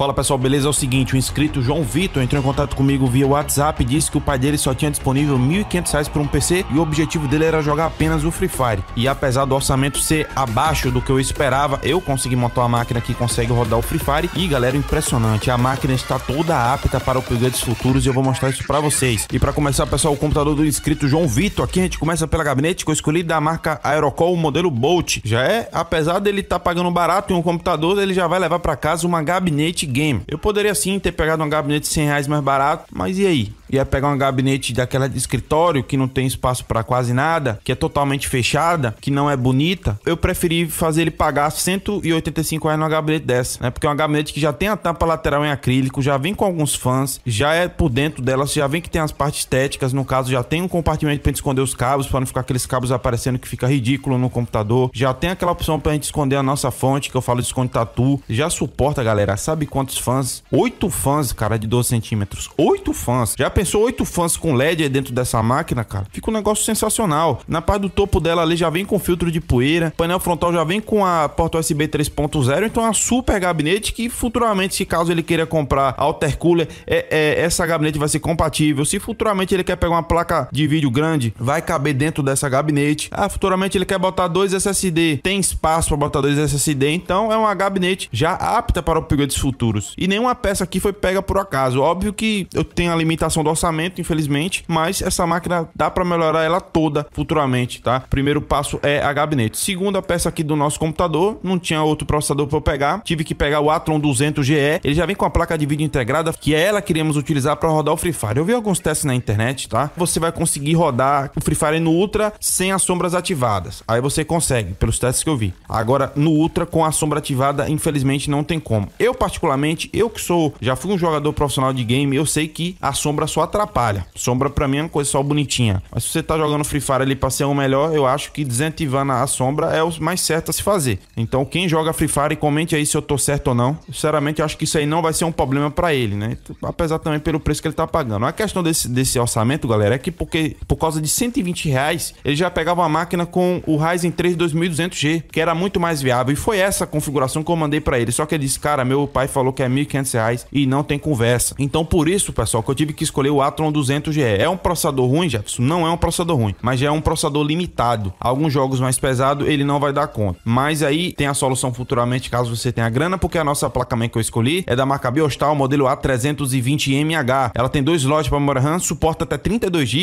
Fala pessoal, beleza? É o seguinte, o inscrito João Vitor entrou em contato comigo via WhatsApp e disse que o pai dele só tinha disponível R$ 1.500 para um PC e o objetivo dele era jogar apenas o Free Fire. E apesar do orçamento ser abaixo do que eu esperava, eu consegui montar uma máquina que consegue rodar o Free Fire e galera, impressionante, a máquina está toda apta para upgrades futuros e eu vou mostrar isso para vocês. E para começar pessoal, o computador do inscrito João Vitor, aqui a gente começa pela gabinete que eu escolhi da marca Aerocall, o modelo Bolt. Já é, apesar dele estar tá pagando barato em um computador, ele já vai levar para casa uma gabinete game. Eu poderia sim ter pegado um gabinete de 100 reais mais barato, mas e aí? ia pegar um gabinete daquela de escritório que não tem espaço para quase nada, que é totalmente fechada, que não é bonita, eu preferi fazer ele pagar 185 reais numa gabinete dessa, né? Porque é uma gabinete que já tem a tampa lateral em acrílico, já vem com alguns fãs, já é por dentro dela, já vem que tem as partes estéticas, no caso já tem um compartimento pra gente esconder os cabos, para não ficar aqueles cabos aparecendo que fica ridículo no computador, já tem aquela opção pra gente esconder a nossa fonte, que eu falo de esconde tatu, já suporta, galera, sabe quantos fãs? Oito fãs, cara, de 12 centímetros, oito fãs, já pensou oito fãs com LED dentro dessa máquina, cara? Fica um negócio sensacional. Na parte do topo dela ali já vem com filtro de poeira, painel frontal já vem com a porta USB 3.0, então é uma super gabinete que futuramente, se caso ele queira comprar alter cooler, é, é, essa gabinete vai ser compatível. Se futuramente ele quer pegar uma placa de vídeo grande, vai caber dentro dessa gabinete. Ah, futuramente ele quer botar dois SSD, tem espaço para botar dois SSD, então é uma gabinete já apta para upgrades futuros. E nenhuma peça aqui foi pega por acaso. Óbvio que eu tenho a limitação do orçamento, infelizmente, mas essa máquina dá para melhorar ela toda futuramente, tá? Primeiro passo é a gabinete. Segunda peça aqui do nosso computador, não tinha outro processador para eu pegar, tive que pegar o Athlon 200 GE, ele já vem com a placa de vídeo integrada, que é ela que iremos utilizar para rodar o Free Fire. Eu vi alguns testes na internet, tá? Você vai conseguir rodar o Free Fire no Ultra sem as sombras ativadas. Aí você consegue, pelos testes que eu vi. Agora, no Ultra com a sombra ativada, infelizmente não tem como. Eu particularmente, eu que sou, já fui um jogador profissional de game, eu sei que a sombra só atrapalha. Sombra para mim é uma coisa só bonitinha. Mas se você tá jogando Free Fire ali pra ser o melhor, eu acho que desativando a sombra é o mais certo a se fazer. Então quem joga Free Fire, comente aí se eu tô certo ou não. Sinceramente, eu acho que isso aí não vai ser um problema para ele, né? Apesar também pelo preço que ele tá pagando. A questão desse, desse orçamento, galera, é que porque por causa de 120 reais, ele já pegava uma máquina com o Ryzen 3 2200G, que era muito mais viável. E foi essa configuração que eu mandei para ele. Só que ele disse, cara, meu pai falou que é 1.500 reais e não tem conversa. Então por isso, pessoal, que eu tive que escolher o Atron 200GE. É um processador ruim, Jefferson? Não é um processador ruim, mas já é um processador limitado. Alguns jogos mais pesados ele não vai dar conta. Mas aí tem a solução futuramente, caso você tenha grana, porque a nossa placa mãe que eu escolhi é da marca Biostal, modelo A320MH. Ela tem dois slots para memória RAM, suporta até 32 GB.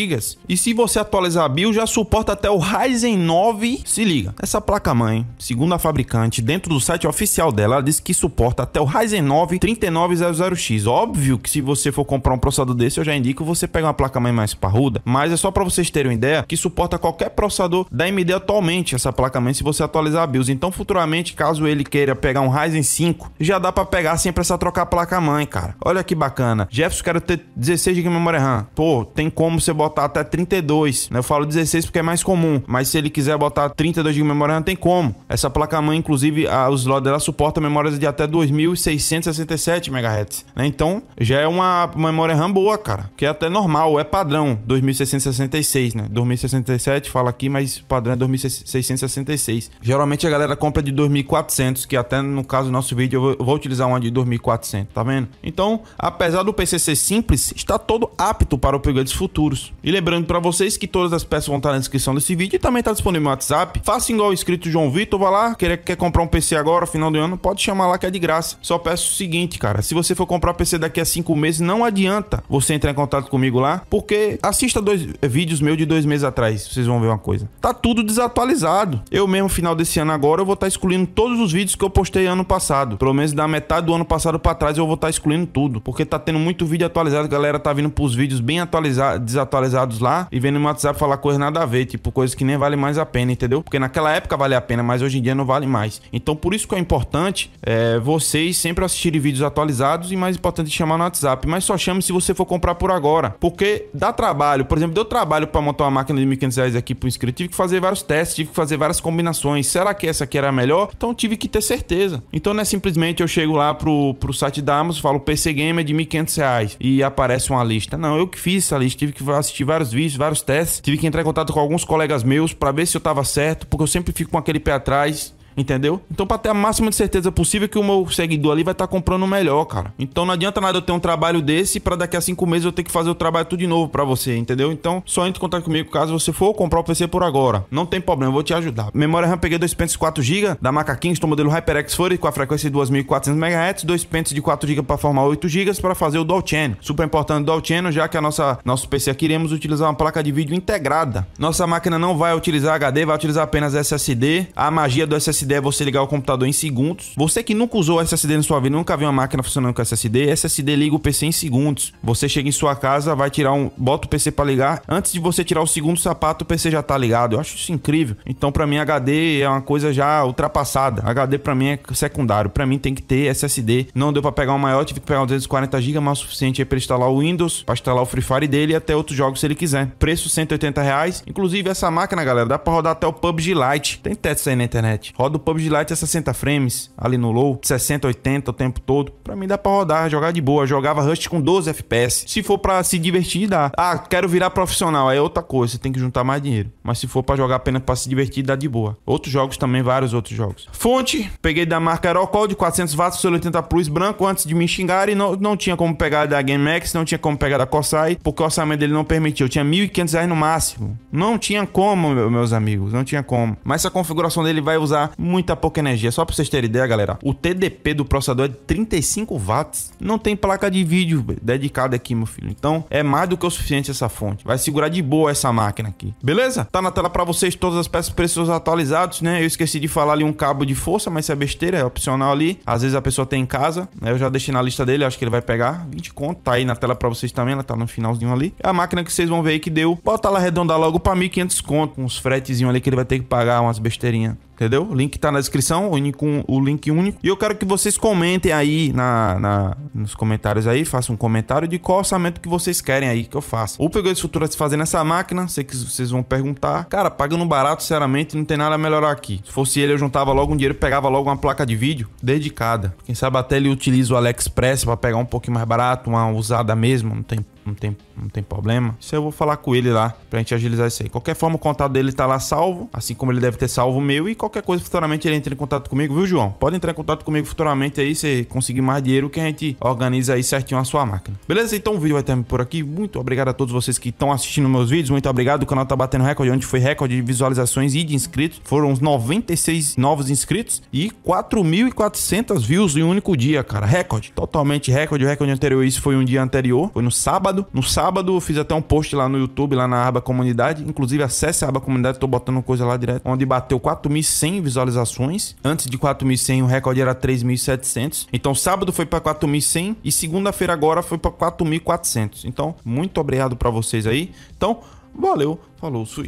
E se você atualizar a BIOS, já suporta até o Ryzen 9. Se liga, essa placa mãe, segundo a fabricante, dentro do site oficial dela, ela diz que suporta até o Ryzen 9 3900X. Óbvio que se você for comprar um processador desse, eu já indico você pegar uma placa mãe mais parruda, mas é só para vocês terem uma ideia que suporta qualquer processador da AMD atualmente essa placa mãe se você atualizar a BIOS. Então futuramente, caso ele queira pegar um Ryzen 5, já dá para pegar sem precisar trocar a placa mãe, cara. Olha que bacana. Jefferson, quero ter 16 GB de memória RAM. Pô, tem como você botar até 32, né? Eu falo 16 porque é mais comum, mas se ele quiser botar 32 GB de memória RAM, tem como. Essa placa mãe inclusive, a, os slot dela suporta memórias de até 2667 MHz, né? Então, já é uma memória RAM boa, cara cara. Que é até normal, é padrão 2666, né? 2067 fala aqui, mas padrão é 2666. Geralmente a galera compra de 2400, que até no caso do nosso vídeo eu vou, utilizar uma de 2400, tá vendo? Então, apesar do PC ser simples, está todo apto para upgrades futuros. E lembrando para vocês que todas as peças vão estar na descrição desse vídeo e também está disponível no WhatsApp. Faça igual o inscrito João Vitor, vá lá, quer, quer comprar um PC agora, final do ano, pode chamar lá que é de graça. Só peço o seguinte, cara, se você for comprar PC daqui a 5 meses, não adianta você entrar entrar em contato comigo lá, porque assista dois vídeos meus de dois meses atrás, vocês vão ver uma coisa. Tá tudo desatualizado. Eu mesmo, final desse ano agora, eu vou estar tá excluindo todos os vídeos que eu postei ano passado. Pelo menos da metade do ano passado para trás eu vou estar tá excluindo tudo, porque tá tendo muito vídeo atualizado, a galera tá vindo pros vídeos bem atualizados, desatualizados lá e vendo no WhatsApp falar coisa nada a ver, tipo coisas que nem vale mais a pena, entendeu? Porque naquela época valia a pena, mas hoje em dia não vale mais. Então por isso que é importante é, vocês sempre assistirem vídeos atualizados e mais importante chamar no WhatsApp, mas só chame se você for comprar por agora. Porque dá trabalho. Por exemplo, deu trabalho para montar uma máquina de 1.500 reais aqui pro inscrito. Tive que fazer vários testes, tive que fazer várias combinações. Será que essa aqui era a melhor? Então tive que ter certeza. Então não é simplesmente eu chego lá pro, pro site da Amazon, falo PC Gamer é de 1.500 reais e aparece uma lista. Não, eu que fiz essa lista. Tive que assistir vários vídeos, vários testes. Tive que entrar em contato com alguns colegas meus para ver se eu tava certo, porque eu sempre fico com aquele pé atrás entendeu? Então, pra ter a máxima de certeza possível que o meu seguidor ali vai estar tá comprando o melhor, cara. Então, não adianta nada eu ter um trabalho desse para daqui a cinco meses eu ter que fazer o trabalho tudo de novo para você, entendeu? Então, só entre em contato comigo caso você for comprar o PC por agora. Não tem problema, eu vou te ajudar. Memória RAM peguei dois pentes 4 GB da marca Kingston, modelo HyperX Fury com a frequência de 2400 MHz, Dois pentes de 4 GB para formar 8 GB para fazer o dual channel. Super importante o dual channel, já que a nossa nosso PC aqui iremos utilizar uma placa de vídeo integrada. Nossa máquina não vai utilizar HD, vai utilizar apenas SSD. A magia do SSD SSD é você ligar o computador em segundos. Você que nunca usou SSD na sua vida, nunca viu uma máquina funcionando com SSD, SSD liga o PC em segundos. Você chega em sua casa, vai tirar um, bota o PC para ligar, antes de você tirar o segundo sapato, o PC já tá ligado. Eu acho isso incrível. Então para mim HD é uma coisa já ultrapassada. HD para mim é secundário. Para mim tem que ter SSD. Não deu para pegar um maior, tive que pegar um 240 GB, mas o suficiente aí para instalar o Windows, para instalar o Free Fire dele e até outros jogos se ele quiser. Preço 180 reais. Inclusive essa máquina, galera, dá para rodar até o PUBG Lite. Tem teste aí na internet. Roda do PUBG Lite é 60 frames, ali no low, 60, 80 o tempo todo. Pra mim dá pra rodar, jogar de boa. jogava Rust com 12 FPS. Se for pra se divertir, dá. Ah, quero virar profissional, aí é outra coisa, você tem que juntar mais dinheiro. Mas se for pra jogar apenas pra se divertir, dá de boa. Outros jogos também, vários outros jogos. Fonte, peguei da marca Aerocol de 400 watts, 80 Plus branco, antes de me xingarem, não, não tinha como pegar da GameX, não tinha como pegar da Corsair, porque o orçamento dele não permitia. Eu tinha 1.500 reais no máximo. Não tinha como, meus amigos, não tinha como. Mas essa configuração dele vai usar muita pouca energia. Só pra vocês terem ideia, galera, o TDP do processador é de 35 watts. Não tem placa de vídeo dedicada aqui, meu filho. Então, é mais do que o suficiente essa fonte. Vai segurar de boa essa máquina aqui. Beleza? Tá na tela pra vocês todas as peças preços atualizados, né? Eu esqueci de falar ali um cabo de força, mas isso é besteira, é opcional ali. Às vezes a pessoa tem em casa, né? Eu já deixei na lista dele, acho que ele vai pegar 20 conto. Tá aí na tela pra vocês também, ela tá no finalzinho ali. É a máquina que vocês vão ver aí que deu. Bota lá arredondar logo pra 1.500 conto, uns fretezinho ali que ele vai ter que pagar umas besteirinhas, entendeu? Link link está na descrição, o link, o link único. E eu quero que vocês comentem aí na, na, nos comentários aí, façam um comentário de qual orçamento que vocês querem aí que eu faça. O pegou de futura se tá fazer nessa máquina, sei que vocês vão perguntar. Cara, pagando barato, sinceramente, não tem nada a melhorar aqui. Se fosse ele, eu juntava logo um dinheiro, pegava logo uma placa de vídeo dedicada. Quem sabe até ele utiliza o AliExpress para pegar um pouquinho mais barato, uma usada mesmo, não tem não tem, não tem problema. Isso eu vou falar com ele lá pra gente agilizar isso aí. Qualquer forma, o contato dele tá lá salvo, assim como ele deve ter salvo o meu. E qualquer coisa, futuramente ele entra em contato comigo, viu, João? Pode entrar em contato comigo futuramente aí, se conseguir mais dinheiro, que a gente organiza aí certinho a sua máquina. Beleza? Então o vídeo vai terminar por aqui. Muito obrigado a todos vocês que estão assistindo meus vídeos. Muito obrigado. O canal tá batendo recorde, onde foi recorde de visualizações e de inscritos. Foram uns 96 novos inscritos e 4.400 views em um único dia, cara. Recorde. Totalmente recorde. O recorde anterior, isso foi um dia anterior. Foi no sábado sábado. No sábado fiz até um post lá no YouTube, lá na aba comunidade. Inclusive, acesse a aba comunidade, tô botando coisa lá direto. Onde bateu 4.100 visualizações. Antes de 4.100, o recorde era 3.700. Então, sábado foi para 4.100 e segunda-feira agora foi para 4.400. Então, muito obrigado para vocês aí. Então, valeu, falou, fui.